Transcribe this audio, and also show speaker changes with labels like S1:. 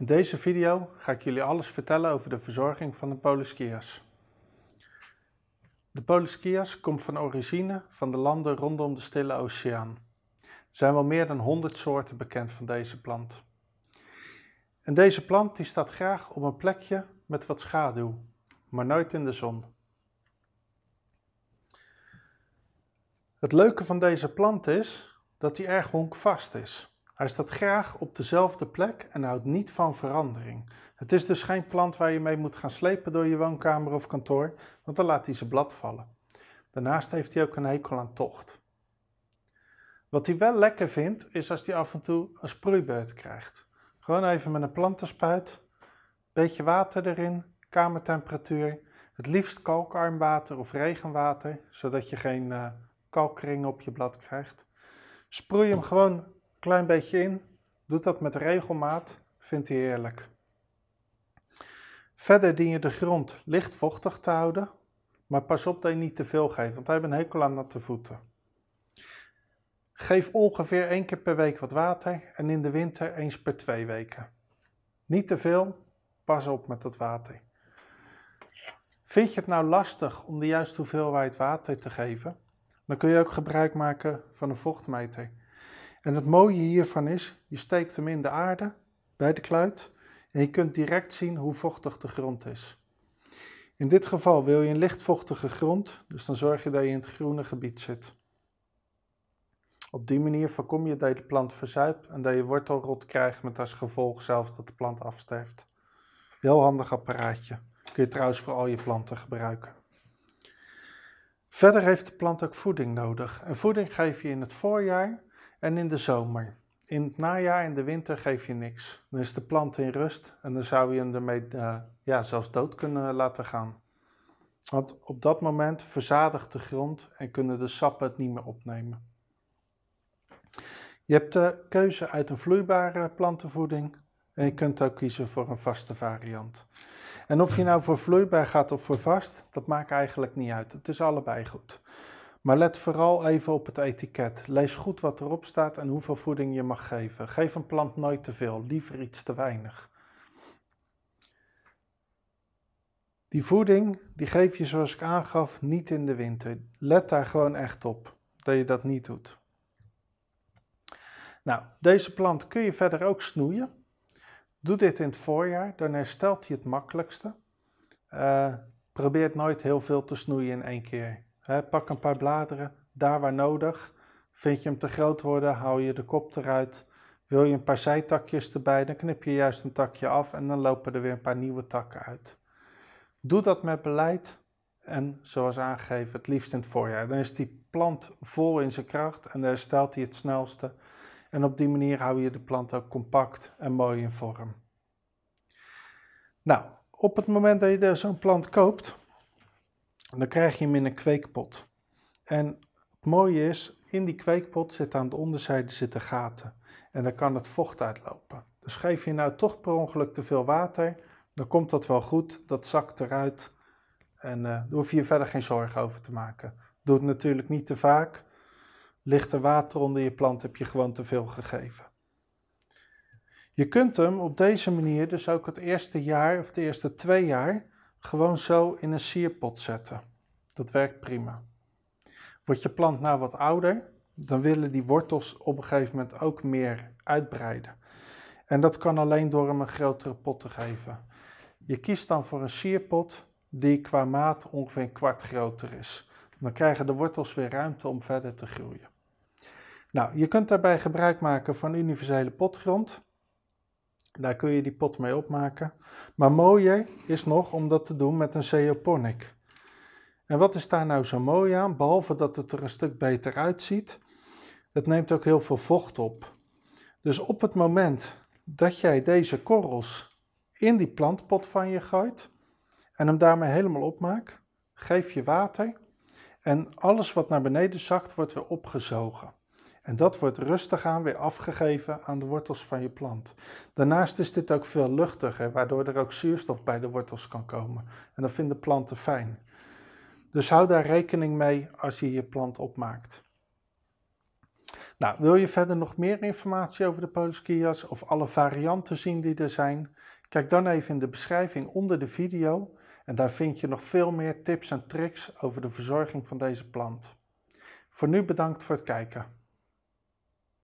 S1: In deze video ga ik jullie alles vertellen over de verzorging van de polyskias. De polyskias komt van origine van de landen rondom de Stille Oceaan. Er zijn wel meer dan 100 soorten bekend van deze plant. En deze plant die staat graag op een plekje met wat schaduw, maar nooit in de zon. Het leuke van deze plant is dat hij erg honkvast is. Hij staat graag op dezelfde plek en houdt niet van verandering. Het is dus geen plant waar je mee moet gaan slepen door je woonkamer of kantoor, want dan laat hij zijn blad vallen. Daarnaast heeft hij ook een hekel aan tocht. Wat hij wel lekker vindt, is als hij af en toe een sproeibeurt krijgt. Gewoon even met een plantenspuit, beetje water erin, kamertemperatuur, het liefst kalkarm water of regenwater, zodat je geen eh, kalkring op je blad krijgt. Sproei hem gewoon klein beetje in. Doet dat met regelmaat, vindt hij eerlijk. Verder dien je de grond licht vochtig te houden, maar pas op dat je niet te veel geeft, want hij heeft een hekel aan natte voeten. Geef ongeveer één keer per week wat water en in de winter eens per twee weken. Niet te veel, pas op met dat water. Vind je het nou lastig om de juiste hoeveelheid water te geven? Dan kun je ook gebruik maken van een vochtmeter. En het mooie hiervan is, je steekt hem in de aarde bij de kluit en je kunt direct zien hoe vochtig de grond is. In dit geval wil je een lichtvochtige grond, dus dan zorg je dat je in het groene gebied zit. Op die manier voorkom je dat je de plant verzuipt en dat je wortelrot krijgt met als gevolg zelfs dat de plant afsterft. Heel handig apparaatje. Kun je trouwens voor al je planten gebruiken. Verder heeft de plant ook voeding nodig. En voeding geef je in het voorjaar en in de zomer. In het najaar en de winter geef je niks. Dan is de plant in rust en dan zou je hem ermee eh, ja, zelfs dood kunnen eh, laten gaan. Want op dat moment verzadigt de grond en kunnen de sappen het niet meer opnemen. Je hebt de eh, keuze uit een vloeibare plantenvoeding en je kunt ook kiezen voor een vaste variant. En of je nou voor vloeibaar gaat of voor vast, dat maakt eigenlijk niet uit. Het is allebei goed. Maar let vooral even op het etiket. Lees goed wat erop staat en hoeveel voeding je mag geven. Geef een plant nooit te veel, liever iets te weinig. Die voeding, die geef je zoals ik aangaf niet in de winter. Let daar gewoon echt op dat je dat niet doet. Nou, deze plant kun je verder ook snoeien. Doe dit in het voorjaar, dan herstelt hij het makkelijkste. Uh, probeer nooit heel veel te snoeien in één keer pak een paar bladeren, daar waar nodig. Vind je hem te groot worden, hou je de kop eruit. Wil je een paar zijtakjes erbij, dan knip je juist een takje af en dan lopen er weer een paar nieuwe takken uit. Doe dat met beleid en zoals aangegeven, het liefst in het voorjaar. Dan is die plant vol in zijn kracht en dan herstelt hij het snelste. En op die manier hou je de plant ook compact en mooi in vorm. Nou, op het moment dat je zo'n plant koopt, dan krijg je hem in een kweekpot. En het mooie is, in die kweekpot zit aan de onderzijde zitten gaten. En daar kan het vocht uitlopen. Dus geef je nou toch per ongeluk te veel water, dan komt dat wel goed. Dat zakt eruit. En eh, daar hoef je je verder geen zorgen over te maken. Doe het natuurlijk niet te vaak. Ligt er water onder je plant, heb je gewoon te veel gegeven. Je kunt hem op deze manier dus ook het eerste jaar of de eerste twee jaar gewoon zo in een sierpot zetten. Dat werkt prima. Wordt je plant nou wat ouder, dan willen die wortels op een gegeven moment ook meer uitbreiden. En dat kan alleen door hem een grotere pot te geven. Je kiest dan voor een sierpot die qua maat ongeveer een kwart groter is. Dan krijgen de wortels weer ruimte om verder te groeien. Nou, je kunt daarbij gebruik maken van universele potgrond. Daar kun je die pot mee opmaken. Maar mooier is nog om dat te doen met een Zeoponic. En wat is daar nou zo mooi aan? Behalve dat het er een stuk beter uitziet, het neemt ook heel veel vocht op. Dus op het moment dat jij deze korrels in die plantpot van je gooit en hem daarmee helemaal opmaakt, geef je water en alles wat naar beneden zakt wordt weer opgezogen. En dat wordt rustig aan weer afgegeven aan de wortels van je plant. Daarnaast is dit ook veel luchtiger, waardoor er ook zuurstof bij de wortels kan komen. En dat vinden planten fijn. Dus hou daar rekening mee als je je plant opmaakt. Nou, wil je verder nog meer informatie over de Polischias of alle varianten zien die er zijn? Kijk dan even in de beschrijving onder de video en daar vind je nog veel meer tips en tricks over de verzorging van deze plant. Voor nu bedankt voor het kijken.